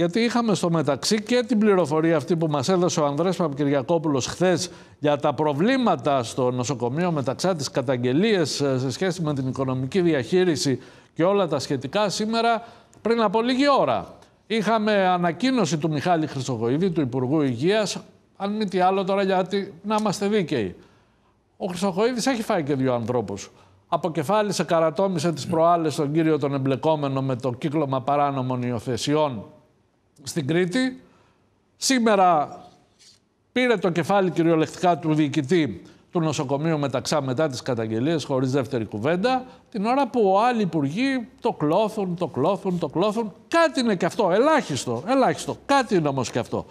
Γιατί είχαμε στο μεταξύ και την πληροφορία αυτή που μας έδωσε ο Ανδρέας Παπακυριακόπουλος χθες για τα προβλήματα στο νοσοκομείο μεταξύ τις καταγγελίες ε, σε σχέση με την οικονομική διαχείριση και όλα τα σχετικά σήμερα πριν από λίγη ώρα. Είχαμε ανακοίνωση του Μιχάλη Χρυσοχοίδη, του Υπουργού Υγείας, αν μη τι άλλο τώρα γιατί να είμαστε δίκαιοι. Ο Χρυσοχοίδης έχει φάει και δύο ανθρώπους. Αποκεφάλισε, καρατόμησε τις προάλλες τον κύριο τον εμπλεκόμενο με το κύκλωμα παράνομων υιοθεσιών στην Κρήτη. Σήμερα πήρε το κεφάλι κυριολεκτικά του διοικητή του νοσοκομείου μεταξά μετά τις καταγγελίες χωρίς δεύτερη κουβέντα, την ώρα που ο άλλοι υπουργοί το κλώθουν, το κλώθουν, το κλώθουν. Κάτι είναι και αυτό, ελάχιστο, ελάχιστο. Κάτι είναι όμως και αυτό.